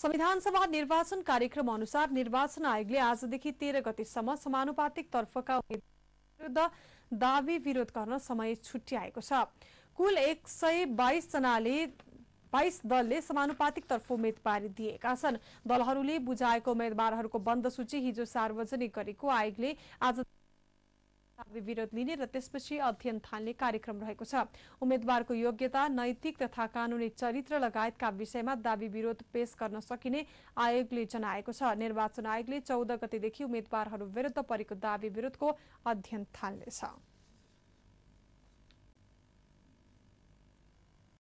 संविधान सभा निर्वाचन कार्यक्रम अनुसार निर्वाचन आयोगले आजदेखि तेह्र गतिसम्म समानुपातिक तर्फका विरुद्ध दावी विरोध गर्न समय छुट्याएको छ कुल एक सय बाइस जनाले बाइस दलले समानुपातिक तर्फ उम्मेदवारी दिएका छन् दलहरूले बुझाएको उम्मेद्वारहरूको बन्द सूची हिजो सार्वजनिक गरेको आयोगले आज विरोध लिने र त्यसपछि अध्ययन थाल्ने कार्यक्रम रहेको छ उम्मेद्वारको योग्यता नैतिक तथा कानूनी चरित्र लगायतका विषयमा दावी विरोध पेश गर्न सकिने आयोगले जनाएको छ निर्वाचन आयोगले चौध गतेदेखि उम्मेद्वारहरू विरूद्ध परेको दावी विरोधको अध्ययन थाल्नेछ